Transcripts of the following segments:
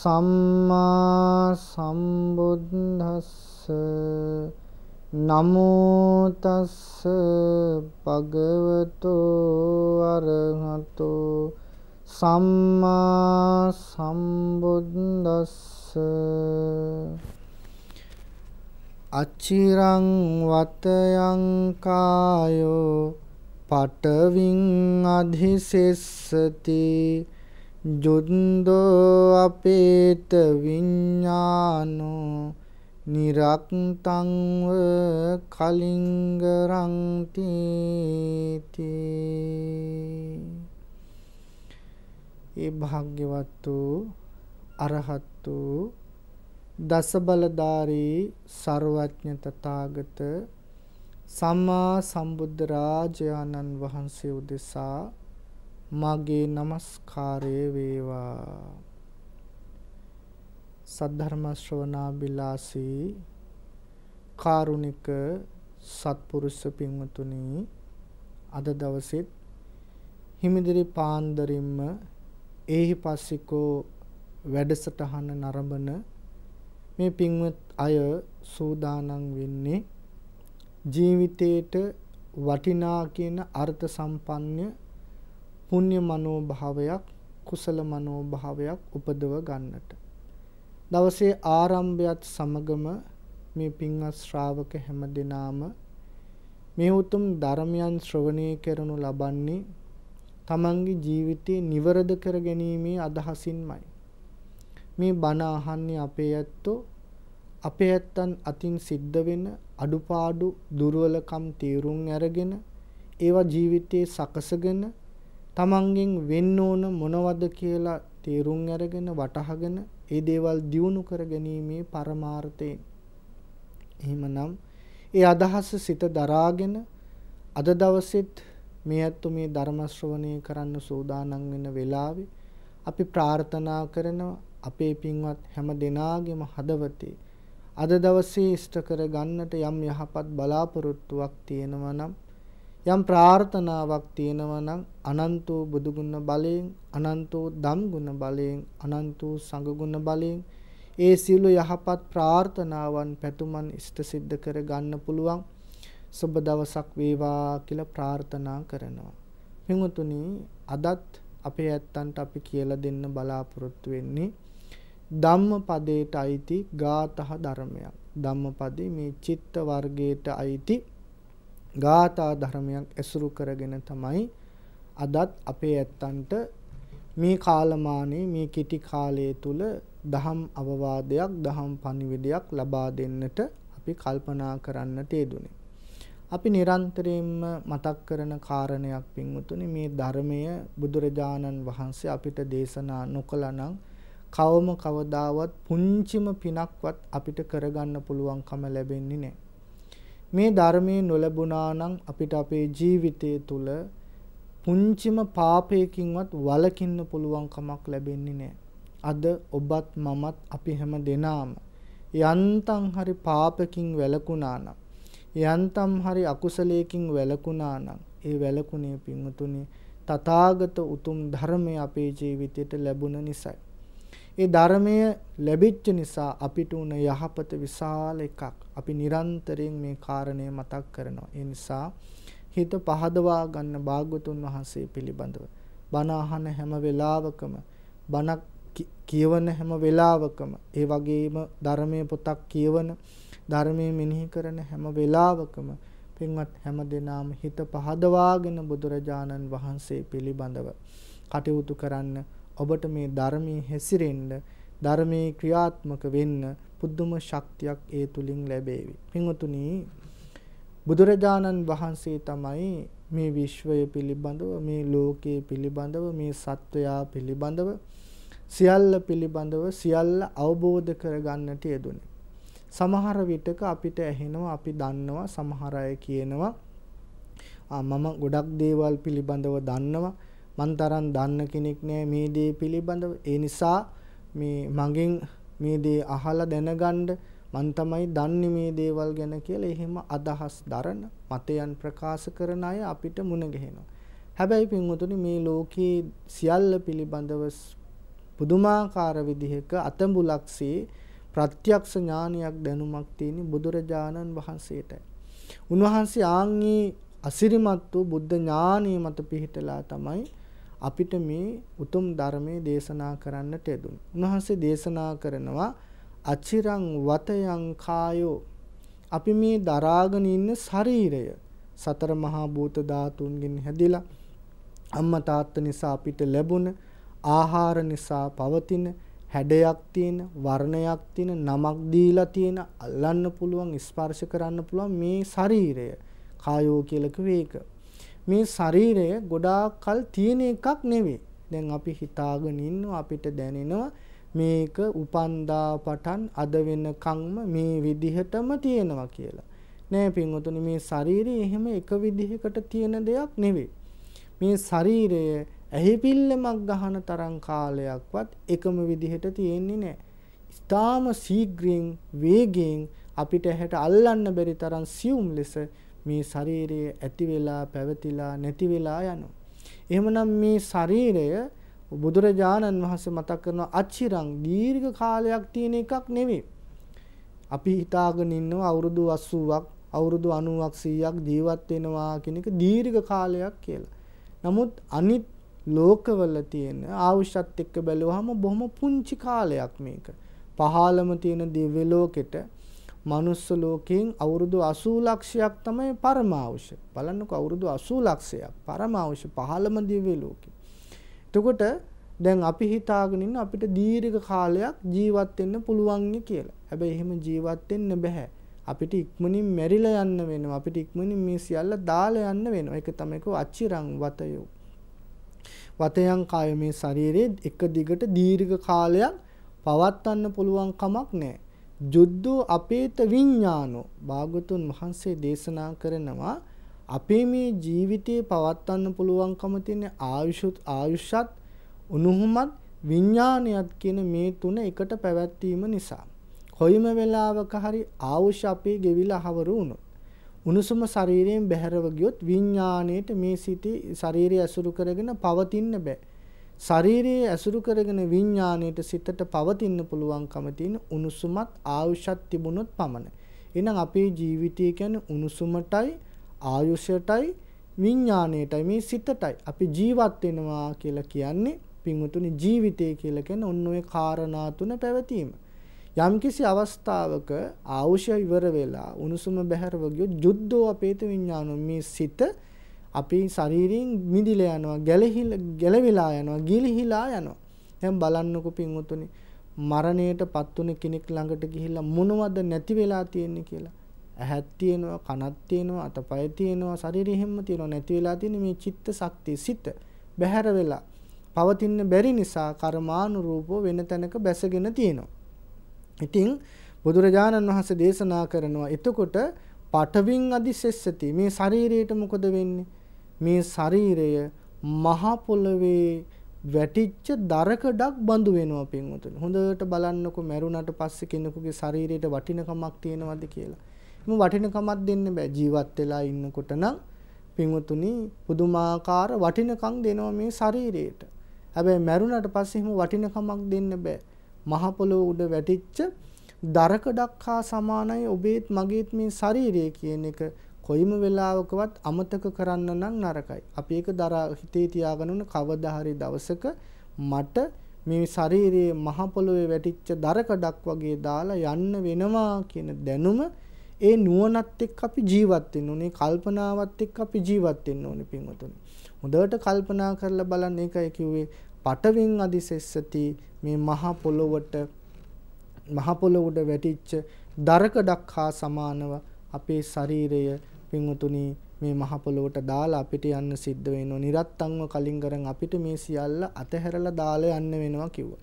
සම්මා සම්බුද්දස්ස නමෝ තස්ස භගවතෝ අරහතෝ සම්මා සම්බුද්දස්ස අචිරං වතයන් කායෝ පටවින් අධිසෙස්සති යොද්දෝ අපේත විඤ්ඤානෝ නිරක්තංව කලින්ගරං තීති ඒ භාග්‍යවත් වූ අරහත් වූ දස බලධාරී ਸਰවඥ තථාගත සම්මා සම්බුද්ධ රාජානන් වහන්සේ උදෙසා මාගේ নমස්කාරය වේවා සද්ධර්ම ශ්‍රවණා බිලාසී කාරුණික සත්පුරුෂ පින්වතුනි අද දවසෙත් හිමිදිරි පාන්දරින්ම ඒහි පස්සිකෝ වැඩසටහන නරඹන මේ පින්වත් අය සූදානම් වෙන්නේ ජීවිතේට වටිනා කියන අර්ථ සම්පන්න පුණ්‍ය මනෝභාවයක් කුසල මනෝභාවයක් උපදව ගන්නට. දවසේ ආරම්භයත් සමගම මේ පින්වත් ශ්‍රාවක හැම දිනාම මේ උතුම් ධර්මයන් ශ්‍රවණය කරනු ලබන්නේ තමන්ගේ ජීවිතේ නිවරද කර ගැනීමේ අදහසින්මයි. මේ බණ අහන්නේ අපේ ඇත්තෝ අපේ ඇත්තන් අතින් සිද්ධ වෙන අඩුපාඩු දුර්වලකම් තීරුම් අරගෙන ඒවා ජීවිතේ සකසගෙන තමන්ගෙන් වෙන්න ඕන මොනවද කියලා තේරුම් අරගෙන වටහාගෙන ඒ දේවල් දියුණු කර ගැනීමේ පරමාර්ථයෙන් එහෙමනම් ඒ අදහස සිත දරාගෙන අද දවසෙත් මේ ඇත්තු මේ ධර්ම ශ්‍රවණය කරන්න සූදානම් වෙන වෙලාවේ අපි ප්‍රාර්ථනා කරනවා අපේ පින්වත් හැම දෙනාගේම හදවතේ අද දවසේ ඉෂ්ට කර ගන්නට යම් යහපත් බලාපොරොත්තුවක් තියෙනවා නම් යම් ප්‍රාර්ථනාවක් තියෙනවා නම් අනන්ත වූ බුදු ගුණ බලයෙන් අනන්ත වූ ධම් ගුණ බලයෙන් අනන්ත වූ සංඝ ගුණ බලයෙන් ඒ සියලු යහපත් ප්‍රාර්ථනාවන් පැතුමන් ඉෂ්ට සිද්ධ කර ගන්න පුළුවන් සුබ දවසක් වේවා කියලා ප්‍රාර්ථනා කරනවා. පින්වතුනි අදත් අපේ ඇත්තන්ට අපි කියලා දෙන්න බලාපොරොත්තු වෙන්නේ ධම්මපදයට අයිති ගාතහ ධර්මයක්. ධම්මපදේ මේ චිත්ත වර්ගයට අයිති ගාථා ධර්මයක් ඇසුරු කරගෙන තමයි අදත් අපේ ඇත්තන්ට මේ කාලමානයේ මේ කෙටි කාලය තුල දහම් අවවාදයක් දහම් පණිවිඩයක් ලබා දෙන්නට අපි කල්පනා කරන්නට යෙදුනේ. අපි නිරන්තරයෙන්ම මතක් කරන කාරණයක් පින්වතුනි මේ ධර්මය බුදුරජාණන් වහන්සේ අපිට දේශනා නොකළනම් කවම කවදාවත් පුංචිම පිනක්වත් අපිට කරගන්න පුළුවන්කම ලැබෙන්නේ නැහැ. මේ ධර්මයේ නොලැබුණා නම් අපිට අපේ ජීවිතය තුල පුංචිම පාපයකින්වත් වළකින්න පුළුවන් කමක් ලැබෙන්නේ නැහැ. අද ඔබත් මමත් අපි හැම දෙනාම යන්තම් හරි පාපකින් වැළකුණා නම් යන්තම් හරි අකුසලයකින් වැළකුණා නම් ඒ වැළකුණේ පින්වතුනි තථාගත උතුම් ධර්මය අපේ ජීවිතයට ලැබුණ නිසායි. ඒ ධර්මය ලැබිච්ච නිසා අපිට උන යහපත විශාල එකක්. අපි නිරන්තරයෙන් මේ කාරණය මතක් කරනවා. ඒ නිසා හිත පහදවා ගන්න භාග්‍යතුන් වහන්සේ පිළිබඳව. බණ අහන හැම වෙලාවකම බණක් කියවන හැම වෙලාවකම ඒ වගේම ධර්මයේ පොතක් කියවන ධර්මයේ මෙනෙහි කරන හැම වෙලාවකම පින්වත් හැමදෙනාම හිත පහදවාගෙන බුදුරජාණන් වහන්සේ පිළිබඳව කටයුතු කරන්න ඔබට මේ ධර්මයේ හැසිරෙන්න ධර්මයේ ක්‍රියාත්මක වෙන්න පුදුම ශක්තියක් ඒ තුලින් ලැබේවි. පින්වතුනි බුදුරජාණන් වහන්සේ තමයි මේ විශ්වය පිළිබඳව මේ ලෝකයේ පිළිබඳව මේ සත්වයා පිළිබඳව සියල්ල පිළිබඳව සියල්ල අවබෝධ කරගන්නට යෙදුනේ. සමහර විටක අපිට ඇහෙනවා අපි දන්නවා සමහර අය කියනවා මම ගොඩක් දේවල් පිළිබඳව දන්නවා මන් තරම් දන්න කෙනෙක් නෑ මේ දේ පිළිබඳව. ඒ නිසා මේ මගෙන් මේ දේ අහලා දැනගන්න මන් තමයි දන්නේ මේ දේවල් ගැන කියලා එහෙම අදහස් දරන මතයන් ප්‍රකාශ කරන අය අපිට මුණ ගැහෙනවා. හැබැයි පින්වතුනි මේ ලෝකයේ සියල්ල පිළිබඳව පුදුමාකාර විදිහක අතඹුලක්සේ ප්‍රත්‍යක්ෂ ඥානයක් දැනුමක් තියෙන බුදුරජාණන් වහන්සේටයි. උන්වහන්සේ ආන්ගේ අසිරිමත් වූ බුද්ධ ඥානීය මත පිහිටලා තමයි අපිට මේ උතුම් ධර්මයේ දේශනා කරන්නට යෙදුණු. උන්වහන්සේ දේශනා කරනවා අචිරං වතයන් කායෝ අපි මේ දරාගෙන ඉන්න ශරීරය සතර මහා භූත ධාතුන්ගෙන් හැදිලා අම්මා තාත්තා නිසා අපිට ලැබුණ ආහාර නිසා පවතින හැඩයක් තියෙන වර්ණයක් තියෙන නමක් දීලා තියෙන අල්ලන්න පුළුවන් ස්පර්ශ කරන්න පුළුවන් මේ ශරීරය කායෝ කියලා කිව්වේ මේ ශරීරය ගොඩාක් කල් තියෙන එකක් නෙවෙයි. දැන් අපි හිතාගෙන ඉන්නවා අපිට දැනෙනවා මේක උපන්දා පටන් අද වෙනකම්ම මේ විදිහටම තියෙනවා කියලා. නෑ පින්වතුනි මේ ශරීරය එහෙම එක විදිහකට තියෙන දෙයක් නෙවෙයි. මේ ශරීරය ඇහිපිල්ලමක් ගහන තරම් කාලයක්වත් එකම විදිහට තියෙන්නේ නෑ. ඉතාම සීග්‍රියෙන් වේගයෙන් අපිට ඇහැට අල්ලන්න බැරි තරම් සියුම් ලෙස මේ ශරීරයේ ඇති වෙලා පැවතිලා නැති වෙලා යනවා. එහෙමනම් මේ ශරීරය බුදුරජාණන් වහන්සේ මතක් කරන අචිරං දීර්ඝ කාලයක් තියෙන එකක් නෙවෙයි. අපි හිතාගෙන ඉන්නවා අවුරුදු 80ක් අවුරුදු 90ක් 100ක් ජීවත් වෙනවා කියන එක දීර්ඝ කාලයක් කියලා. නමුත් අනිත් ලෝකවල තියෙන ආවුෂත් එක්ක බැලුවහම බොහොම පුංචි කාලයක් මේක. පහළම තියෙන දිව්‍ය ලෝකෙට මනුස්ස ලෝකයෙන් අවුරුදු 80 ලක්ෂයක් තමයි පරමාවශ. බලන්නකෝ අවුරුදු 80 ලක්ෂයක් පරමාවශ 15ම දිව්‍ය ලෝකේ. එතකොට දැන් අපි හිතාගෙන ඉන්න අපිට දීර්ඝ කාලයක් ජීවත් වෙන්න පුළුවන් කියලා. හැබැයි එහෙම ජීවත් වෙන්න බෑ. අපිට ඉක්මනින් මැරිලා යන්න වෙනවා. අපිට ඉක්මනින් මේ සියල්ල දාලා යන්න වෙනවා. ඒක තමයි කෝ අචිරං වතයෝ. වතයන් කාය මේ ශරීරයේ එක දිගට දීර්ඝ කාලයක් පවත්වන්න පුළුවන් කමක් නැහැ. ජුද්දෝ අපේත විඤ්ඤානෝ භාගතුන් වහන්සේ දේශනා කරනවා අපේ මේ ජීවිතේ පවත්වන්න පුළුවන්කම තියෙන ආයුෂුත් ආයුෂත් උනුහුමත් විඤ්ඤාණයත් කියන මේ තුන එකට පැවැත්වීම නිසා කොයිම වෙලාවක හරි ආවුෂ අපේ ගෙවිලා හවරු වුණොත් උණුසුම ශරීරයෙන් බැහැරව ගියොත් විඥාණයට මේ සිටි ශරීරය ඇසුරු කරගෙන පවතින්න බෑ. ශරීරයේ ඇසුරු කරගෙන විඥාණයට සිතට පවතින්න පුළුවන්කම තියෙන උණුසුමත් ආයුෂත් තිබුණොත් පමණයි. එහෙනම් අපේ ජීවිතය කියන්නේ උණුසුමටයි ආයුෂයටයි විඥාණයටයි මේ සිතටයි අපි ජීවත් වෙනවා කියලා කියන්නේ පින්වතුනි ජීවිතය කියලා කියන්නේ ඔන්න ඔය කාරණා තුන පැවතීම. යම්කිසි අවස්ථාවක ආවශ්‍ය ඉවර වෙලා උණුසුම බැහැරව ගියොත් ජුද්ධෝ අපේත විඥානෝ මේ සිත අපේ ශරීරයෙන් මිදිලා යනවා ගැලහිලා ගැලවිලා යනවා ගිලිහිලා යනවා දැන් බලන්නකෝ පින්වතුනි මරණයටපත් උන කෙනෙක් ළඟට ගිහිල්ලා මොනවද නැති වෙලා තියෙන්නේ කියලා ඇහක් තියෙනවා කනක් තියෙනවා අතපය තියෙනවා ශරීරය හැම තියෙනවා නැති වෙලා තියෙන මේ චිත්ත ශක්තිය සිත බැහැර වෙලා පවතින්න බැරි නිසා කර්මානුරූපව වෙන තැනක බැසගෙන තියෙනවා ඉතින් බුදුරජාණන් වහන්සේ දේශනා කරනවා එතකොට පටවින් අධිශෙස්සති මේ ශරීරයට මොකද වෙන්නේ මේ ශරීරය මහ පොළවේ වැටිච්ච දරකඩක් බඳු වෙනවා පින්වතුනි. හොඳට බලන්නකො මැරුණාට පස්සේ කෙනෙකුගේ ශරීරයට වටිනකමක් තියෙනවද කියලා. මේ වටිනකමක් දෙන්න බෑ ජීවත් වෙලා ඉන්නකොට නම් පින්වතුනි පුදුමාකාර වටිනකම් දෙනවා මේ ශරීරයට. හැබැයි මැරුණාට පස්සේ එහෙම වටිනකමක් දෙන්න බෑ. මහ පොළොව උඩ වැටිච්ච දරකඩක් හා සමානයි ඔබේත් මගේත් මේ ශරීරය කියන එක කොයිම වෙලාවකවත් අමතක කරන්න නම් නරකයි. අපි ඒක දරා හිතේ තියාගෙන උන කවදා හරි දවසක මට මේ ශරීරයේ මහ පොළොවේ වැටිච්ච දරකඩක් වගේ දාලා යන්න වෙනවා කියන දැනුම ඒ නුවණත් එක්ක අපි ජීවත් වෙන්න ඕනේ කල්පනාවත් එක්ක අපි ජීවත් වෙන්න ඕනේ පින්වතුනි. හොඳට කල්පනා කරලා බලන්න ඒකයි කිව්වේ පටවින් අදිසෙස්සති මේ මහ පොළොවට මහ පොළොව උඩ වැටිච්ච දරකඩක් හා සමානව අපේ ශරීරය පින්වතුනි මේ මහ පොළොවට දාලා අපිට යන්න සිද්ධ වෙනවා. නිරත්තන්ව කලින් කරන් අපිට මේ සියල්ල අතහැරලා දාලා යන්න වෙනවා කිව්වා.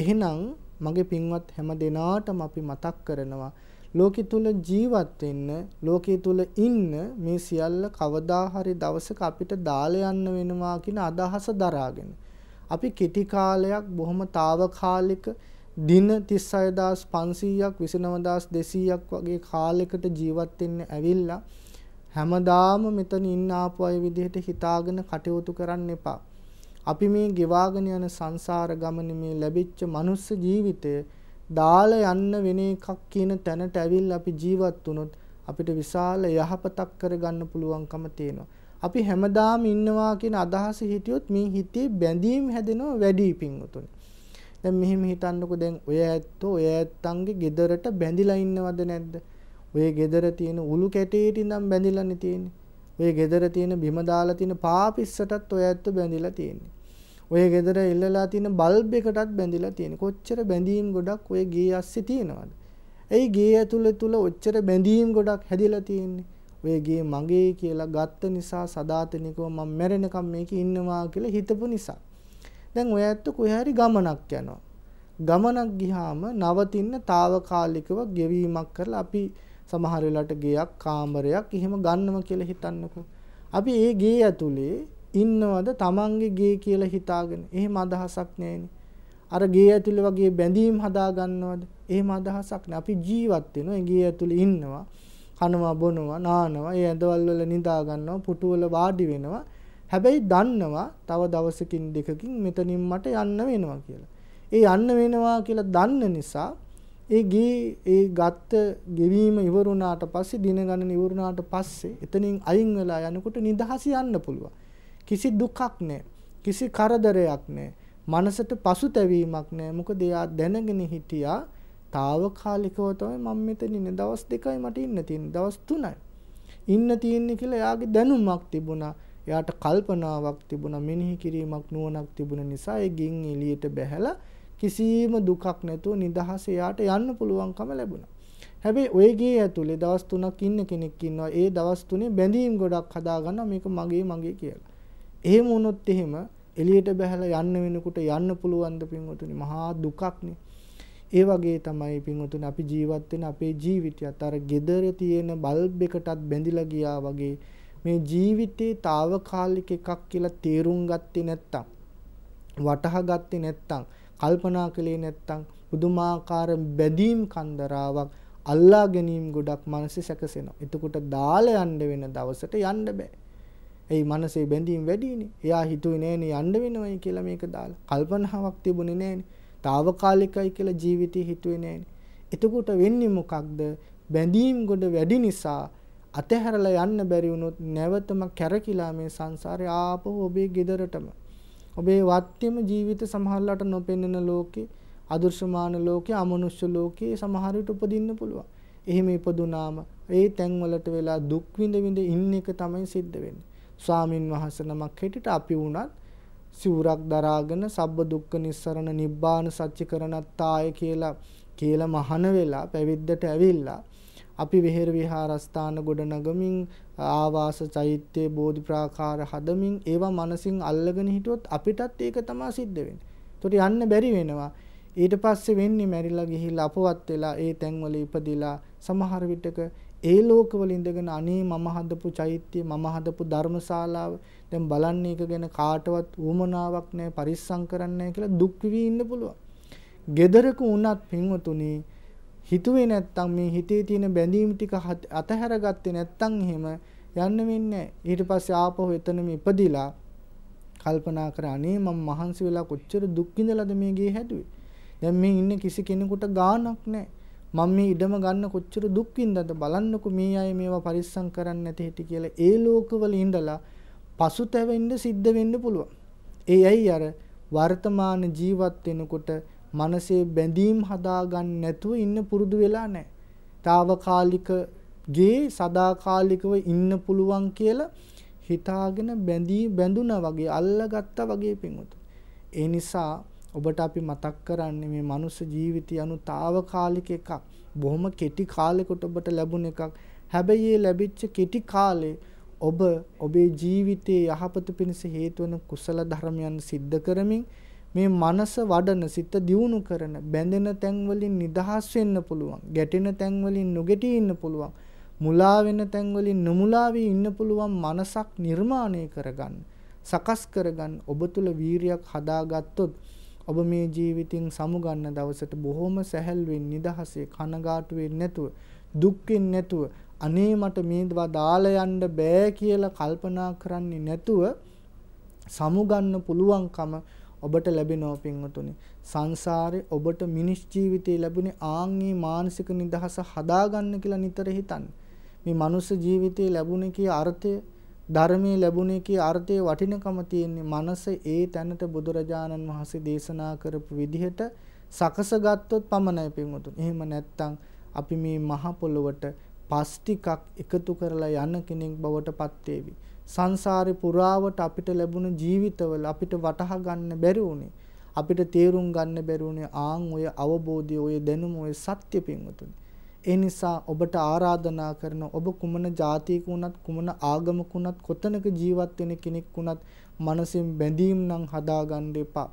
එහෙනම් මගේ පින්වත් හැම දිනාටම අපි මතක් කරනවා ලෝකෙ තුල ජීවත් වෙන්න, ලෝකෙ තුල ඉන්න මේ සියල්ල කවදා හරි දවසක අපිට දාලා යන්න වෙනවා කියන අදහස දරාගෙන අපි කෙටි කාලයක් බොහොම తాවකාලික දින 36500ක් 29200ක් වගේ කාලයකට ජීවත් වෙන්න ඇවිල්ලා හැමදාම මෙතන ඉන්න ආපු අය විදිහට හිතාගෙන කටයුතු කරන්න එපා. අපි මේ ගෙවාගෙන යන සංසාර ගමනේ මේ ලැබිච්ච මනුස්ස ජීවිතය දාලා යන්න වෙන එකක් කියන තැනට ඇවිල්ලා අපි ජීවත් වුණොත් අපිට විශාල යහපතක් කරගන්න පුළුවන්කම තියෙනවා. අපි හැමදාම ඉන්නවා කියන අදහස හිටියොත් මේ හිතේ බැඳීම් හැදෙනවා වැඩි පිංගුතුනි. දැන් මෙහෙම හිතන්නකෝ දැන් ඔය ඇත්තෝ ඔය ඇත්තන්ගේ ගෙදරට බැඳිලා ඉන්නවද නැද්ද? ඔය ගෙදර තියෙන උළු කැටේට ඉඳන් බැඳිලානේ තියෙන්නේ. ඔය ගෙදර තියෙන බිම දාලා තියෙන පාපිස්සටත් ඔය ඇත්ත බැඳිලා තියෙන්නේ. ඔය ගෙදර ඉල්ලලා තියෙන බල්බ් එකටත් බැඳිලා තියෙන්නේ. කොච්චර බැඳීම් ගොඩක් ඔය ගේ ඇස්සේ තියෙනවද? ඇයි ගේ ඇතුළේ තුල ඔච්චර බැඳීම් ගොඩක් හැදිලා තියෙන්නේ? ඔය ගේ මගේ කියලා ගත්ත නිසා සදාතනිකව මම මැරෙනකම් මේකේ ඉන්නවා කියලා හිතපු නිසා. දැන් ඔය ඇත්ත කොහේ හරි ගමනක් යනවා. ගමනක් ගියාම නවතින්න తాවකාලිකව ගෙවීමක් කරලා අපි සමහර වෙලාවට ගෙයක් කාමරයක් එහෙම ගන්නම කියලා හිතන්නකෝ. අපි ඒ ගේ ඇතුලේ ඉන්නවද Tamange ගේ කියලා හිතාගෙන. එහෙම අදහසක් නැහෙනේ. අර ගේ ඇතුලේ වගේ බැඳීම් හදා ගන්නවද? එහෙම අදහසක් නැහැ. අපි ජීවත් වෙනවා. ඒ ගේ ඇතුලේ ඉන්නවා. කනවා බොනවා නානවා. ඒ ඇඳවල් වල නිදා ගන්නවා. පුටු වල වාඩි වෙනවා. හැබැයි දන්නවා තව දවසකින් දෙකකින් මෙතනින් මට යන්න වෙනවා කියලා. ඒ යන්න වෙනවා කියලා දන්න නිසා ඒ ගේ ඒ ගත්ත ගෙවීම ඉවරුණාට පස්සේ දින ගණන ඉවරුණාට පස්සේ එතනින් අයින් වෙලා යනකොට නිදහස යන්න පුළුවන්. කිසි දුකක් නැහැ. කිසි කරදරයක් නැහැ. මනසට පසුතැවීමක් නැහැ. මොකද එයා දැනගෙන හිටියා తాවකාලිකව තමයි මම මෙතන ඉන්නේ. දවස් දෙකයි මට ඉන්න තියෙන්නේ. දවස් තුනයි. ඉන්න තියෙන්නේ කියලා එයාගේ දැනුමක් තිබුණා. එයාට කල්පනාවක් තිබුණා. මෙනෙහි කිරීමක් නුවණක් තිබුණ නිසා ඒ ගින් එළියට බැහැලා කිසිම දුකක් නැතුව නිදහස එයාට යන්න පුළුවන්කම ලැබුණා. හැබැයි ඔය ගේ ඇතුලේ දවස් 3ක් ඉන්න කෙනෙක් ඉන්නවා. ඒ දවස් 3 බැඳීම් ගොඩක් හදාගන්න මේක මගේ මගේ කියලා. එහෙම වුණොත් එහෙම එළියට බහැලා යන්න වෙනකොට යන්න පුළුවන් ද පින්වතුනි මහා දුකක්නේ. ඒ වගේ තමයි පින්වතුනි අපි ජීවත් වෙන අපේ ජීවිතයත් අර gedara තියෙන බල්බ් එකටත් බැඳිලා ගියා වගේ මේ ජීවිතේ తాවකාලික එකක් කියලා තේරුම් ගත්තේ නැත්තම් වටහා ගත්තේ නැත්තම් කල්පනා කළේ නැත්තම් පුදුමාකාර බැදීම් කන්දරාවක් අල්ලා ගැනීම ගොඩක් මනසේ සැකසෙනවා. එතකොට දාලා යන්න වෙන දවසට යන්න බෑ. එයි මනසේ බැඳීම් වැඩිනේ. එයා හිතුවේ නෑනේ යන්න වෙනවයි කියලා මේක දාලා. කල්පනාවක් තිබුණේ නෑනේ. తాවකාලිකයි කියලා ජීවිතේ හිතුවේ නෑනේ. එතකොට වෙන්නේ මොකක්ද? බැඳීම් ගොඩ වැඩි නිසා අතහැරලා යන්න බැරි වුණොත් නැවතම කැරකිලා මේ සංසාරේ ආපහු ඔබේ ගෙදරටම ඔබේ වත්්‍යම ජීවිත සමහරලාට නොපෙන්නෙන ලෝකේ අදෘශ්‍යමාන ලෝකේ අමනුෂ්‍ය ලෝකේ සමහර විට උපදින්න පුළුවන්. එහෙම ඉපදුනාම ඒ තැන්වලට වෙලා දුක් විඳ විඳ ඉන්න එක තමයි සිද්ධ වෙන්නේ. ස්වාමින් වහන්සේ නමක් හිටිට අපි වුණත් සිවුරක් දරාගෙන සබ්බ දුක්ඛ නිස්සරණ නිබ්බාන සත්‍ය කරණත්තාය කියලා කියලා මහන වෙලා පැවිද්දට ඇවිල්ලා අපි වෙහෙර විහාරස්ථාන ගොඩනගමින් ආවාස චෛත්‍ය බෝධි ප්‍රාකාර හදමින් ඒවා මනසින් අල්ලගෙන හිටියොත් අපිටත් ඒක තමයි සිද්ධ වෙන්නේ. ඒතොට යන්න බැරි වෙනවා. ඊට පස්සේ වෙන්නේ මැරිලා ගිහිල්ලා අපවත් වෙලා ඒ තැන්වල ඉපදිලා සමහර විටක ඒ ලෝකවල ඉඳගෙන අනේ මම හදපු චෛත්‍ය මම හදපු ධර්මශාලාව දැන් බලන්න එක ගැන කාටවත් වුමනාවක් නැහැ පරිස්සම් කරන්නේ නැහැ කියලා දුක් විඳින්න පුළුවන්. gedaraku unath pinwathuni හිතුවේ නැත්තම් මේ හිතේ තියෙන බැඳීම් ටික අතහැරගත්තේ නැත්තම් එහෙම යන්න වෙන්නේ ඊට පස්සේ ආපහු එතනම ඉපදිලා කල්පනා කර අනේ මම මහන්සි වෙලා කොච්චර දුක් විඳලාද මේ ගේ හැදුවේ දැන් මේ ඉන්නේ කිසි කෙනෙකුට ගාණක් නැහැ මම මේ ඉඩම ගන්න කොච්චර දුක් විඳලාද බලන්නකෝ මේ අය මේවා පරිස්සම් කරන්නේ නැති හිටි කියලා ඒ ලෝකවල ඉඳලා පසුතැවෙන්න සිද්ධ වෙන්න පුළුවන් ඒ ඇයි අර වර්තමාන ජීවත් වෙනකොට මනසේ බැඳීම් හදාගන්න නැතුව ඉන්න පුරුදු වෙලා නැහැ. తాවකාලික ගේ සදාකාලිකව ඉන්න පුළුවන් කියලා හිතාගෙන බැඳී බැඳුනා වගේ අල්ලගත්තා වගේ පිඟුතු. ඒ නිසා ඔබට අපි මතක් කරන්නේ මේ මනුස්ස ජීවිතය anu తాවකාලික එකක්. බොහොම කෙටි කාලයකට ඔබට ලැබුණ එකක්. හැබැයි මේ ලැබිච්ච කෙටි කාලේ ඔබ ඔබේ ජීවිතයේ යහපත පිණිස හේතු කුසල ධර්මයන් සිද්ධ කරමින් මේ මනස වඩන සිත දියුණු කරන බැඳෙන තැන් වලින් නිදහස් වෙන්න පුළුවන් ගැටෙන තැන් වලින් නොගැටී ඉන්න පුළුවන් මුලා වෙන තැන් වලින් නොමුලා වී ඉන්න පුළුවන් මනසක් නිර්මාණය කරගන්න සකස් කරගන්න ඔබ තුල වීරියක් හදාගත්තොත් ඔබ මේ ජීවිතින් සමුගන්න දවසට බොහොම සැහැල්ලුවෙන් නිදහසේ කනගාටු වෙන්නේ නැතුව දුක් වෙන්නේ නැතුව අනේ මට මේවා දාලා යන්න බෑ කියලා කල්පනා කරන්නේ නැතුව සමුගන්න පුළුවන්කම ඔබට ලැබෙනවා පින්වතුනි. සංසාරේ ඔබට මිනිස් ජීවිතේ ලැබුණේ ආන්ගේ මානසික නිදහස හදාගන්න කියලා නිතර හිතන්නේ. මේ මනුස්ස ජීවිතේ ලැබුණේ කී අර්ථය ධර්මයේ ලැබුණේ කී අර්ථයේ වටිනකම තියෙන්නේ මනස ඒ තැනට බුදුරජාණන් වහන්සේ දේශනා කරපු විදිහට සකසගත්තොත් පමණයි පින්වතුනි. එහෙම නැත්නම් අපි මේ මහ පොළොවට පස් ටිකක් එකතු කරලා යන කෙනෙක් බවට පත් වේවි. සංසාරේ පුරාවට අපිට ලැබුණ ජීවිතවල අපිට වටහා ගන්න බැරි වුණේ අපිට තේරුම් ගන්න බැරි වුණේ ආන් ඔය අවබෝධය ඔය දැනුම ඔය සත්‍ය පින්වතුනි ඒ නිසා ඔබට ආරාධනා කරන ඔබ කුමන જાතියක වුණත් කුමන ආගමක වුණත් කොතනක ජීවත් වෙන කෙනෙක් වුණත් මනසෙන් බැඳීම් නම් හදා ගන්න එපා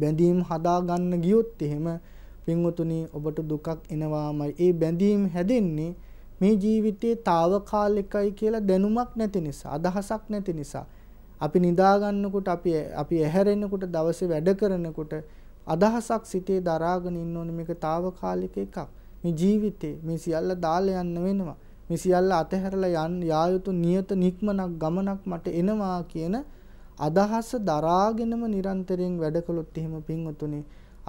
බැඳීම් හදා ගන්න ගියොත් එහෙම පින්වතුනි ඔබට දුකක් එනවාමයි ඒ බැඳීම් හැදෙන්නේ මේ ජීවිතයේ తాවකාලිකයි කියලා දැනුමක් නැති නිසා අදහසක් නැති නිසා අපි නිදා ගන්නකොට අපි අපි ඇහැරෙනකොට දවසේ වැඩ කරනකොට අදහසක් සිතේ දරාගෙන ඉන්න ඕනේ මේක తాවකාලික එකක් මේ ජීවිතේ මේ සියල්ල දාලා යන්න වෙනවා මේ සියල්ල අතහැරලා යන්න යා යුතු නියත නික්මනක් ගමනක් මට එනවා කියන අදහස දරාගෙනම නිරන්තරයෙන් වැඩ කළොත් එහෙම පින්වතුනි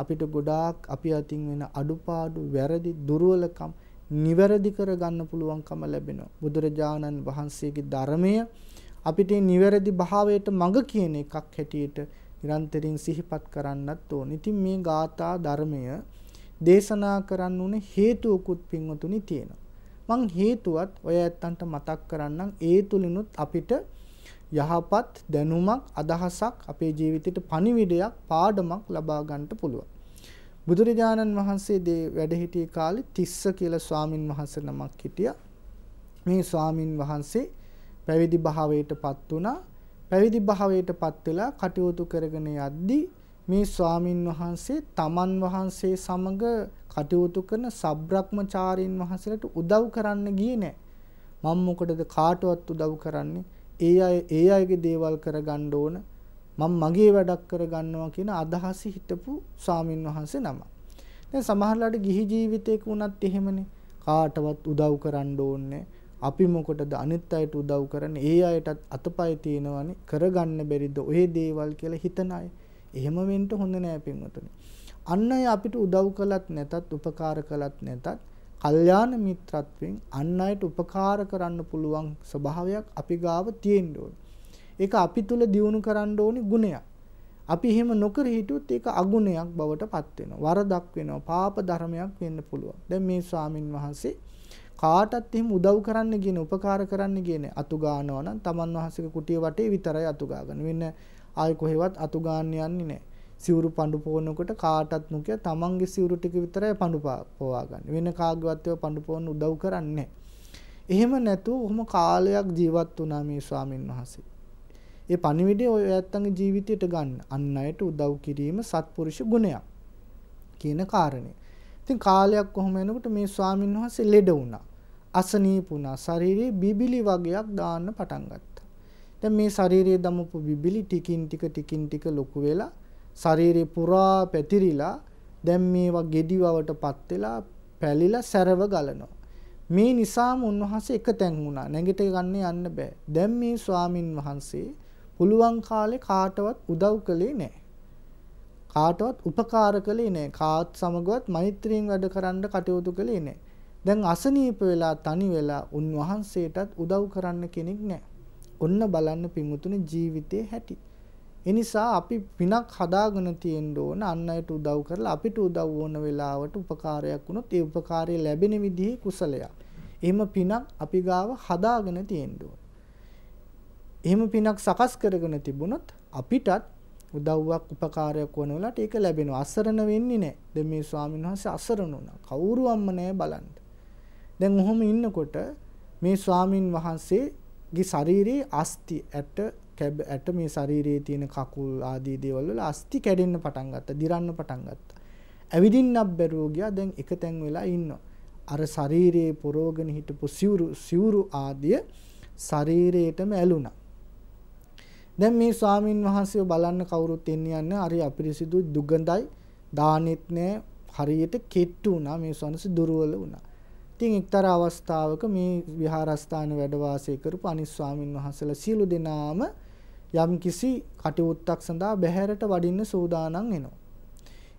අපිට ගොඩාක් අපි අතින් වෙන අඩුපාඩු වැරදි දුර්වලකම් නිවැරදි කරගන්න පුළුවන්කම ලැබෙනවා. බුදුරජාණන් වහන්සේගේ ධර්මය අපිට නිවැරදි භාවයට මඟ කියන එකක් හැටියට නිරන්තරයෙන් සිහිපත් කරන්නත් ඕන. ඉතින් මේ ගාථා ධර්මය දේශනා කරන්න උනේ හේතුවකුත් පින්වතුනි තියෙනවා. මං හේතුවත් ඔය ඇත්තන්ට මතක් කරන්නම් ඒ තුලිනුත් අපිට යහපත් දැනුමක් අදහසක් අපේ ජීවිතයට පණිවිඩයක් පාඩමක් ලබා ගන්නට පුළුවන්. බුදුරජාණන් වහන්සේ දේ වැඩ සිටියේ කාලේ තිස්ස කියලා ස්වාමින් වහන්සේ නමක් හිටියා. මේ ස්වාමින් වහන්සේ පැවිදි භාවයටපත් වුණා. පැවිදි භාවයටපත් වෙලා කටයුතු කරගෙන යද්දී මේ ස්වාමින් වහන්සේ තමන් වහන්සේ සමග කටයුතු කරන සබ්‍රක්‍මචාරීන් වහන්සේලාට උදව් කරන්න ගියේ නැහැ. මම මොකටද කාටවත් උදව් කරන්නේ? ඒ අය ඒ අයගේ දේවල් කරගන්න ඕන. මම මගේ වැඩක් කරගන්නවා කියන අදහස හිටපු ස්වාමින් වහන්සේ නම. දැන් සමහරලාට ගිහි ජීවිතයක වුණත් එහෙමනේ කාටවත් උදව් කරන්න ඕනේ අපි මොකටද අනිත් අයට උදව් කරන්නේ? ඒ අයටත් අතපය තියෙනවනේ කරගන්න බැරිද ඔය දේවල් කියලා හිතන අය. එහෙම වෙන්න හොඳ නෑ පින්වතුනි. අන්න අය අපිට උදව් කළත් නැතත් උපකාර කළත් නැතත් කල්යාණ මිත්‍රත්වයෙන් අන් අයට උපකාර කරන්න පුළුවන් ස්වභාවයක් අපි ගාව තියෙන්න ඕනේ. ඒක අපි තුල දියුණු කරන්න ඕනි ගුණයක්. අපි එහෙම නොකර හිටියොත් ඒක අගුණයක් බවට පත් වෙනවා. වරදක් වෙනවා. පාප ධර්මයක් වෙන්න පුළුවන්. දැන් මේ ස්වාමින් වහන්සේ කාටත් එහෙම උදව් කරන්න කියන උපකාර කරන්න කියන අතු ගන්නවා නම් Taman වහන්සේගේ කුටිය වටේ විතරයි අතු ගාගන්න. වෙන ආය කොහෙවත් අතු ගන්න යන්නේ නැහැ. සිවුරු පඳු පොවනකොට කාටත් නොකිය Tamanගේ සිවුරු ටික විතරයි පඳු පවා ගන්න. වෙන කාගවත් ඒවා පඳු පොවන්න උදව් කරන්නේ නැහැ. එහෙම නැතුව ඔහොම කාලයක් ජීවත් වුණා මේ ස්වාමින් වහන්සේ. ඒ පණිවිඩය ඔය ඇත්තන්ගේ ජීවිතයට ගන්න අන්න අයට උදව් කිරීම සත්පුරුෂ ගුණයක් කියන කාරණය. ඉතින් කාලයක් කොහොම යනකොට මේ ස්වාමීන් වහන්සේ ලෙඩ වුණා. අසනීප වුණා. ශරීරේ බිබිලි වගේක් දාන්න පටන් ගත්තා. දැන් මේ ශරීරයේ දමපු බිබිලි ටිකින් ටික ටිකින් ටික ලොකු වෙලා ශරීරේ පුරා පැතිරිලා දැන් මේවා gediwawටපත් වෙලා පැලිලා සැරව ගලනවා. මේ නිසාම උන්වහන්සේ එක තැන් වුණා. නැගිට ගන්න යන්න බෑ. දැන් මේ ස්වාමින් වහන්සේ පුළුවන් කාලේ කාටවත් උදව් කළේ නැහැ. කාටවත් උපකාර කළේ නැහැ. කාත් සමගවත් මෛත්‍රියෙන් වැඩ කරන්න කටයුතු කළේ නැහැ. දැන් අසනීප වෙලා තනි වෙලා උන්වහන්සේටත් උදව් කරන්න කෙනෙක් නැහැ. ඔන්න බලන්න පිමුතුනේ ජීවිතේ හැටි. එනිසා අපි පිනක් හදාගෙන තියෙන්න ඕන අන් අයට උදව් කරලා අපිට උදව් ඕන වෙලාවට උපකාරයක් වුණොත් ඒ උපකාරය ලැබෙන විදිහේ කුසලයක්. එහෙම පිනක් අපි ගාව හදාගෙන තියෙන්න ඕන. එහෙම පිනක් සකස් කරගෙන තිබුණොත් අපිටත් උදව්වක් උපකාරයක් වනවලට ඒක ලැබෙනවා. අසරණ වෙන්නේ නැහැ. දැන් මේ ස්වාමීන් වහන්සේ අසරණ වුණා. කවුරුවම්ම නැහැ බලන්න. දැන් ඔහොම ඉන්නකොට මේ ස්වාමින් වහන්සේගේ ශරීරයේ අස්ති ඇට කැබ ඇට මේ ශරීරයේ තියෙන කකුල් ආදී දේවල් වල අස්ති කැඩෙන්න පටන් ගත්තා. දිරන්න පටන් ගත්තා. ඇවිදින්නක් බැරුව ගියා. දැන් එක තැන් වෙලා ඉන්නවා. අර ශරීරයේ පොරෝගෙන හිටපු සිවුරු සිවුරු ආදිය ශරීරයටම ඇලුනා. දැන් මේ ස්වාමින් වහන්සේව බලන්න කවුරුත් එන්නේ යන්නේ හරි අපිරිසිදු දුගඳයි දානෙත් නෑ හරියට කෙට්ටු වුණා මේ ස්වාමීන් දුර්වල වුණා. ඉතින් එක්තරා අවස්ථාවක මේ විහාරස්ථාන වැඩ වාසය කරපු අනිත් ස්වාමින් වහන්සේලා සියලු දෙනාම යම්කිසි කටයුත්තක් සඳහා බැහැරට වඩින්න සූදානම් වෙනවා.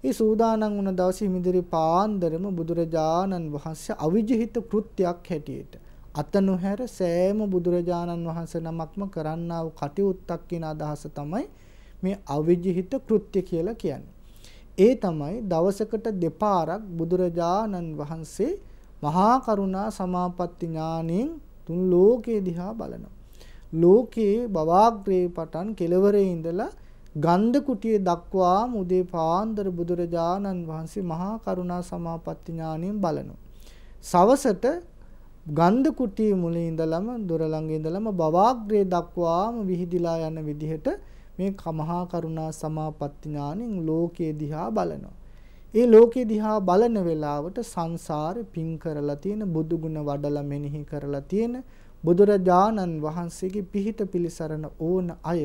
ඒ සූදානම් වුණ දවසේ හිමිදිරි පාන්දරම බුදුරජාණන් වහන්සේ අවිජිත කෘත්‍යයක් හැටියට අත නොහැර සෑම බුදුරජාණන් වහන්සේ නමක්ම කරන්නා වූ කටයුත්තක් කියන අදහස තමයි මේ අවිජිහිත කෘත්‍ය කියලා කියන්නේ. ඒ තමයි දවසකට දෙපාරක් බුදුරජාණන් වහන්සේ මහා කරුණා සමාපatti ඥාණයෙන් තුන් ලෝකේ දිහා බලනවා. ලෝකේ බවාග්‍රේ පටන් කෙලවරේ ඉඳලා ගන්ධ කුටිය දක්වා මුදේ පාන්දර බුදුරජාණන් වහන්සේ මහා කරුණා සමාපatti ඥාණයෙන් බලනවා. සවසට ගන්ධ කුටිය මුලින් ඉඳලම දොර ළඟ ඉඳලම බවාග්‍රේ දක්වාම විහිදිලා යන විදිහට මේ කමහා කරුණා සමාපatti ඥානෙන් ලෝකයේ දිහා බලනවා. ඒ ලෝකයේ දිහා බලන වෙලාවට සංසාරේ පිං කරලා තියෙන බුදු ගුණ වඩලා මෙනෙහි කරලා තියෙන බුදුරජාණන් වහන්සේගේ පිහිට පිළිසරණ ඕන අය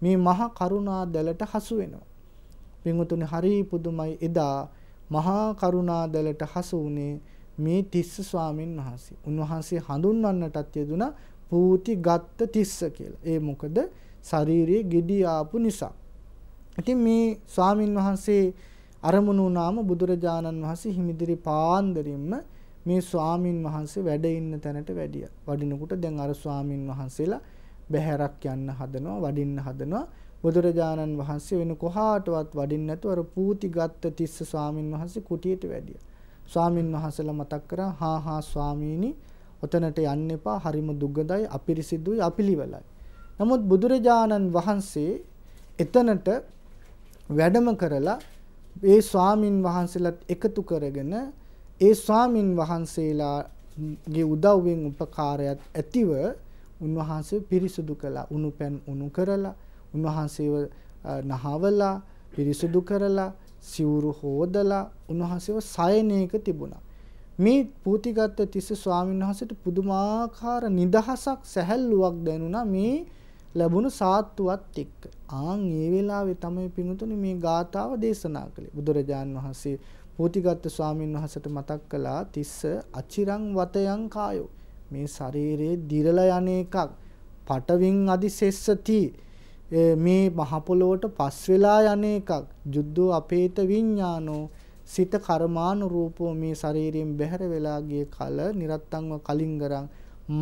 මේ මහා කරුණා දැලට හසු වෙනවා. පින්වතුනි හරි පුදුමයි එදා මහා කරුණා දැලට හසු වුණේ මේ තිස්ස ස්වාමීන් වහන්සේ. උන්වහන්සේ හඳුන්වන්නටත් යෙදුනා පූතිගත්ත තිස්ස කියලා. ඒ මොකද ශාරීරියේ gedi ආපු නිසා. ඉතින් මේ ස්වාමින් වහන්සේ අරමුණු නාම බුදුරජාණන් වහන්සේ හිමිදිරි පාන්දරින්ම මේ ස්වාමින් වහන්සේ වැඩ ඉන්න තැනට වැඩියා. වඩිනකොට දැන් අර ස්වාමින් වහන්සේලා බැහැරක් යන්න හදනවා, වඩින්න හදනවා. බුදුරජාණන් වහන්සේ වෙන කොහාටවත් වඩින්න නැතුව අර පූතිගත්ත තිස්ස ස්වාමින් වහන්සේ කුටියට වැඩියා. ස්වාමින් වහන්සේලා මතක් කරා හා හා ස්වාමීනි ඔතනට යන්න එපා හරිම දුගඳයි අපිරිසිදුයි අපිලිවලයි. නමුත් බුදුරජාණන් වහන්සේ එතනට වැඩම කරලා ඒ ස්වාමින් වහන්සේලාත් එකතු කරගෙන ඒ ස්වාමින් වහන්සේලාගේ උදව්වෙන් උපකාරයක් ඇතිව උන්වහන්සේ පිරිසුදු කළා. උණු පැන් උණු කරලා උන්වහන්සේව නහවලා පිරිසුදු කරලා සිවුරු හොදලා උන්වහන්සේව සයනයක තිබුණා. මේ පූතිගත්ත තිස්ස ස්වාමීන් වහන්සේට පුදුමාකාර නිදහසක් සැහැල්ලුවක් දැනුණා මේ ලැබුණු සාත්තුවත් එක්ක. ආන් ඒ වෙලාවේ තමයි පිණුතුනි මේ ගාථාව දේශනා කළේ. බුදුරජාන් වහන්සේ පූතිගත්ත ස්වාමීන් වහන්සේට මතක් කළා තිස්ස අචිරං වතයන් කායෝ. මේ ශරීරයේ දිරලා යන එකක්. පටවින් අදි සෙස්සති. මේ මහපොළොවට පස් වෙලා යන එකක් ජුද්ධෝ අපේත විඥානෝ සිත කර්මානුරූපෝ මේ ශරීරයෙන් බැහැර වෙලා ගිය කල නිරත්තංව කලින් කරන්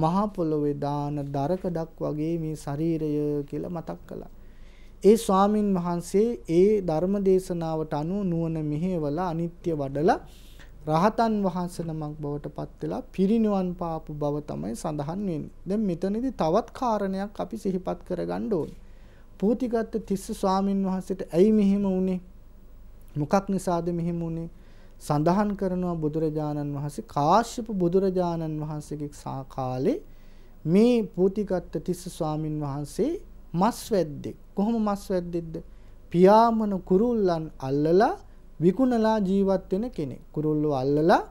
මහ පොළොවේ දාන දරකඩක් වගේ මේ ශරීරය කියලා මතක් කළා. ඒ ස්වාමින් වහන්සේ ඒ ධර්ම දේශනාවට අනුව නුවණ මෙහෙवला අනිත්‍ය වඩලා රහතන් වහන්සේ නමක් බවට පත් වෙලා පිරිනිවන් පාපු බව තමයි සඳහන් වෙන්නේ. දැන් මෙතනදී තවත් කාරණයක් අපි සිහිපත් කරගන්න ඕනේ. පූතිගත්ත තිස්ස ස්වාමින් වහන්සේට ඇයි මෙහෙම වුනේ? මොකක් නිසාද මෙහෙම වුනේ? සඳහන් කරනවා බුදුරජාණන් වහන්සේ කාශ්‍යප බුදුරජාණන් වහන්සේගේ කාලේ මේ පූතිගත්ත තිස්ස ස්වාමින් වහන්සේ මස් වැද්දෙක්. කොහොම මස් වැද්දෙක්ද? පියාඹන කුරුල්ලන් අල්ලලා විකුණලා ජීවත් වෙන කෙනෙක්. කුරුල්ලෝ අල්ලලා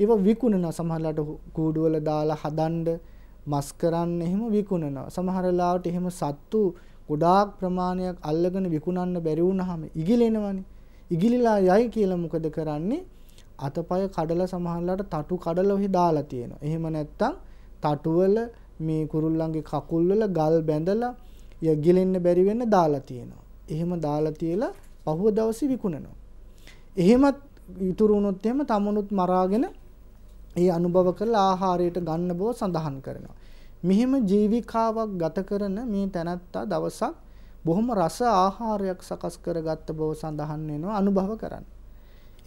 ඒව විකුණනවා. සමහරලාට කූඩුවල දාලා හදන්න මස් කරන්න එහෙම විකුණනවා. සමහරලාට එහෙම සත්තු ගොඩාක් ප්‍රමාණයක් අල්ලගෙන විකුණන්න බැරි වුණාම ඉගිලෙනවනේ. ඉගිලිලා යයි කියලා මොකද කරන්නේ? අතපය කඩලා සමහරලාට තටු කඩලා ඔහි දාලා තියෙනවා. එහෙම නැත්තම් තටුවල මේ කුරුල්ලන්ගේ කකුල්වල ගල් බැඳලා ය ගිලෙන්න බැරි වෙන්න දාලා තියෙනවා. එහෙම දාලා තියලා පහුව දවසේ විකුණනවා. එහෙමත් ඉතුරු වුණොත් එහෙම තමනුත් මරාගෙන ඒ අනුභව කරලා ආහාරයට ගන්න බව සඳහන් කරනවා. මෙහෙම ජීවිකාවක් ගත කරන මේ තැනැත්තා දවසක් බොහොම රස ආහාරයක් සකස් කරගත්ත බව සඳහන් වෙනවා අනුභව කරන්න.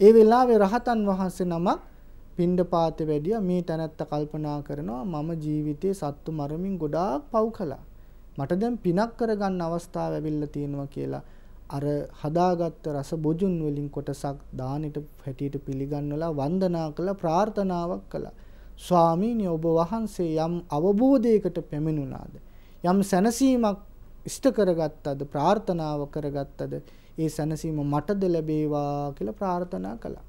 ඒ වෙලාවේ රහතන් වහන්සේ නමක් පිණ්ඩපාතේ වැඩිය මේ තැනැත්තා කල්පනා කරනවා මම ජීවිතේ සත්තු මරමින් ගොඩාක් පව් කළා. මට දැන් පිනක් කරගන්න අවස්ථාව ලැබිලා තියෙනවා කියලා අර හදාගත්ත රස බොජුන් වලින් කොටසක් දානෙට හැටියට පිළිගන්වලා වන්දනා කළා ප්‍රාර්ථනාවක් කළා. ස්වාමීනි ඔබ වහන්සේ යම් අවබෝධයකට පැමිණුණාද යම් සැනසීමක් ඉෂ්ට කරගත්තද ප්‍රාර්ථනාව කරගත්තද ඒ සැනසීම මටද ලැබේවා කියලා ප්‍රාර්ථනා කළා.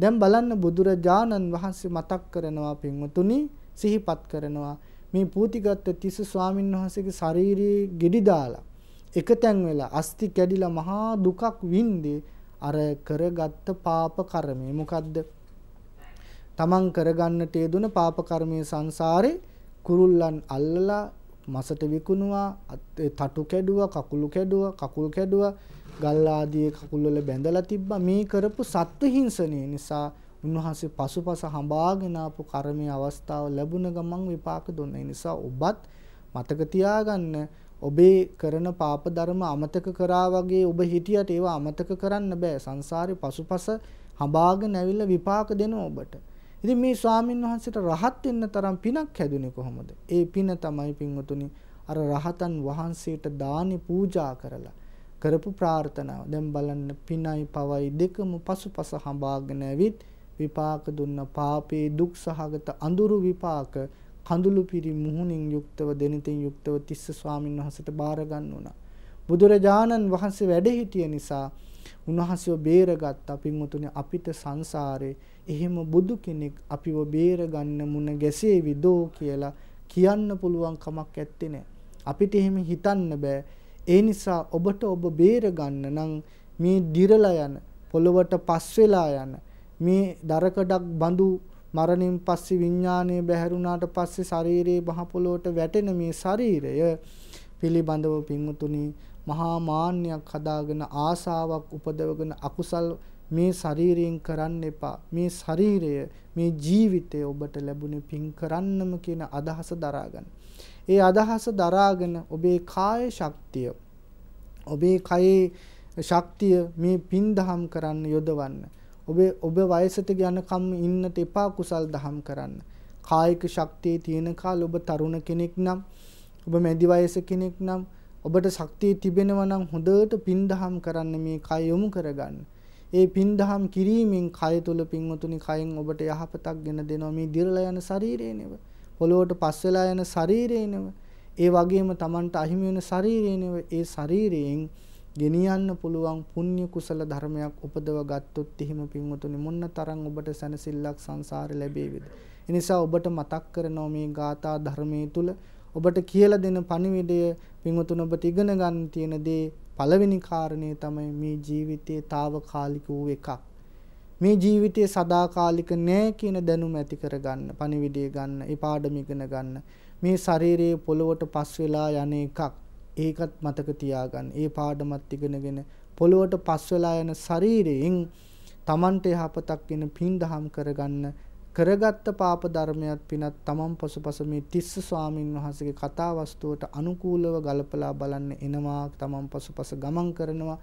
දැන් බලන්න බුදුරජාණන් වහන්සේ මතක් කරනවා පින්වතුනි සිහිපත් කරනවා මේ පූතිගත් තිස්ස ස්වාමීන් වහන්සේගේ ශාරීරියේ ගෙඩි දාලා එකතෙන් වෙලා අස්ති කැඩිලා මහා දුකක් වින්දේ අර කරගත්ත පාප කර්මය මොකද්ද තමන් කරගන්නට යෙදුන පාප කර්මයේ සංසාරේ කුරුල්ලන් අල්ලලා මසට විකුණුවා තටු කැඩුවා කකුළු කැඩුවා කකුල් කැඩුවා ගල් ආදී කකුල් වල බැඳලා තිබ්බා මේ කරපු සත්ව හිංසනය නිසා උන්වහන්සේ පසුපස හඹාගෙන ආපු කර්මයේ අවස්ථාව ලැබුණ ගමන් විපාක දුන්න නිසා ඔබත් මතක තියාගන්න ඔබේ කරන පාප ධර්ම අමතක කරා වගේ ඔබ හිටියට ඒවා අමතක කරන්න බෑ සංසාරේ පසුපස හඹාගෙන ඇවිල්ලා විපාක දෙනවා ඔබට ඉතින් මේ ස්වාමින් වහන්සේට රහත් වෙන්න තරම් පිනක් හැදුනේ කොහොමද? ඒ පින තමයි පින්වතුනි අර රහතන් වහන්සේට දානි පූජා කරලා කරපු ප්‍රාර්ථනාව. දැන් බලන්න පිනයි පවයි දෙකම පසුපස හඹාගෙන ඇවිත් විපාක දුන්න පාපේ දුක් සහගත අඳුරු විපාක කඳුළු පිරි මුහුණින් යුක්තව දෙනිතින් යුක්තව තිස්ස ස්වාමීන් වහන්සේට බාර ගන්න උනා. බුදුරජාණන් වහන්සේ වැඩ හිටිය නිසා උන්වහන්සේව බේරගත් අපින් උතුනේ අපිට සංසාරේ එහෙම බුදු කෙනෙක් අපිව බේරගන්න මුණ ගැසේවි දෝ කියලා කියන්න පුළුවන් කමක් ඇත්තේ නැහැ. අපිට එහෙම හිතන්න බෑ. ඒ නිසා ඔබට ඔබ බේරගන්න නම් මේ දිරලා යන පොළවට පස් වෙලා යන මේ දරකඩක් බඳු මරණින් පස්සේ විඥාණය බැහැරුණාට පස්සේ ශරීරයේ මහ පොළොවට වැටෙන මේ ශරීරය පිළිබඳව පින්මුතුනි මහා මාන්නයක් හදාගෙන ආසාවක් උපදවගෙන අකුසල් මේ ශරීරයෙන් කරන්න එපා. මේ ශරීරය මේ ජීවිතය ඔබට ලැබුණේ පින් කරන්නම කියන අදහස දරාගන්න. ඒ අදහස දරාගෙන ඔබේ කාය ශක්තිය ඔබේ කයේ ශක්තිය මේ පින් දහම් කරන්න යොදවන්න. ඔබේ ඔබ වයසට යනකම් ඉන්නට එපා කුසල් දහම් කරන්න. කායික ශක්තිය තියෙන කාලෙ ඔබ තරුණ කෙනෙක් නම් ඔබ මැදි වයස කෙනෙක් නම් ඔබට ශක්තිය තිබෙනවා නම් හොඳට පින් දහම් කරන්න මේ කය යොමු කරගන්න. ඒ පින් දහම් කිරීමෙන් කය තුල පින්වතුනි කයෙන් ඔබට යහපතක් ගෙන දෙනවා මේ දිරලා යන ශරීරේ නෙව පොළොවට පස් වෙලා යන ශරීරේ නෙව ඒ වගේම Tamanට අහිමි වෙන ශරීරේ නෙව ඒ ශරීරයෙන් ගෙනියන්න පුළුවන් පුණ්‍ය කුසල ධර්මයක් උපදව ගත්තොත් එහෙම පින්වතුනි මොන්න තරම් ඔබට සැනසෙල්ලක් සංසාරේ ලැබේවිද එනිසා ඔබට මතක් කරනවා මේ ගාථා ධර්මයේ තුල ඔබට කියලා දෙන පණිවිඩය පින්වතුන් ඔබට ඉගෙන ගන්න තියෙන දේ පළවෙනි කාරණය තමයි මේ ජීවිතයේ తాවකාලික වූ එකක්. මේ ජීවිතයේ සදාකාලික නෑ කියන දැනුම ඇති කරගන්න, පණිවිඩය ගන්න, ඒ පාඩම ඉගෙන ගන්න. මේ ශරීරයේ පොළොවට පස් වෙලා යන එකක්. ඒකත් මතක තියාගන්න. ඒ පාඩමත් ඉගෙනගෙන පොළොවට පස් වෙලා යන ශරීරයෙන් Tamante යහපතක් වෙන පින් දහම් කරගන්න කරගත්ත පාප ධර්මයත් පිනත් තමන් පසුපස මේ තිස්ස ස්වාමින් වහන්සේගේ කතා වස්තුවට අනුකූලව ගලපලා බලන්න එනවා තමන් පසුපස ගමන් කරනවා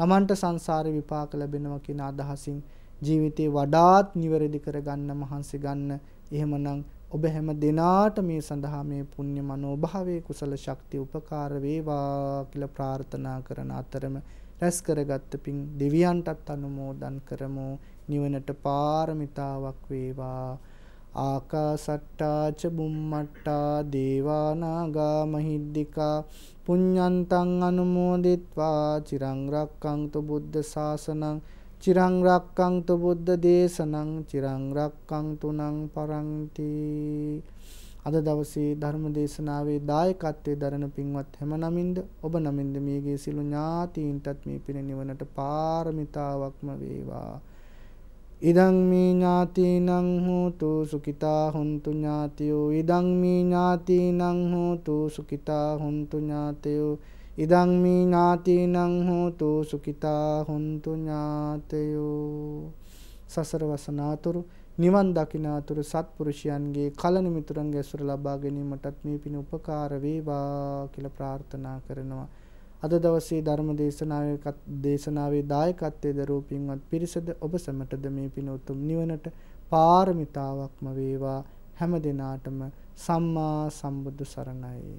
තමන්ට සංසාර විපාක ලැබෙනවා කියන අදහසින් ජීවිතේ වඩාත් නිවැරදි කරගන්න මහන්සි ගන්න එහෙමනම් ඔබ හැම දිනාට මේ සඳහා මේ පුණ්‍ය මනෝභාවයේ කුසල ශක්තිය උපකාර වේවා කියලා ප්‍රාර්ථනා කරන අතරම රැස් කරගත් පින් දෙවියන්ටත් අනුමෝදන් කරමු නිවනට පාරමිතාවක් වේවා ආකාසට්ටාච බුම්මට්ටා දේවානාගා මහිද්దికා පුඤ්ඤන්තං අනුමෝදිත්වා චිරං රක්ඛන්තු බුද්ධ ශාසනං චිරං රක්ඛන්තු බුද්ධ දේශනං චිරං රක්ඛන්තු නං පරන්ති අද දවසේ ධර්ම දේශනාවේ දායකත්වයේ දරන පින්වත් හැම නමින්ද ඔබ නමින්ද මේගේ සිළු ඥාතීන්ටත් මේ පින නිවනට පාරමිතාවක්ම වේවා ඉදං මේ ඥාතිනං හෝතු සුඛිතා හොන්තු ඥාතියෝ ඉදං මේ ඥාතිනං හෝතු සුඛිතා හොන්තු ඥාතයෝ ඉදං මේ ඥාතිනං හෝතු සුඛිතා හොන්තු ඥාතයෝ සසර වසනාතුරු නිවන් දකිනාතුරු සත්පුරුෂයන්ගේ කලන මිතුරන් ගැසුර ලබා ගැනීමටත් මේ පින උපකාර වේවා කියලා ප්‍රාර්ථනා කරනවා අද දවසේ ධර්ම දේශනාවේ දේශනාවේ දායකත්වයේ දරූ පින්වත් පිරිසද ඔබ සැමටද මේ පින උතුම් නිවනට පාරමිතාවක්ම වේවා හැම දිනාටම සම්මා සම්බුදු සරණයි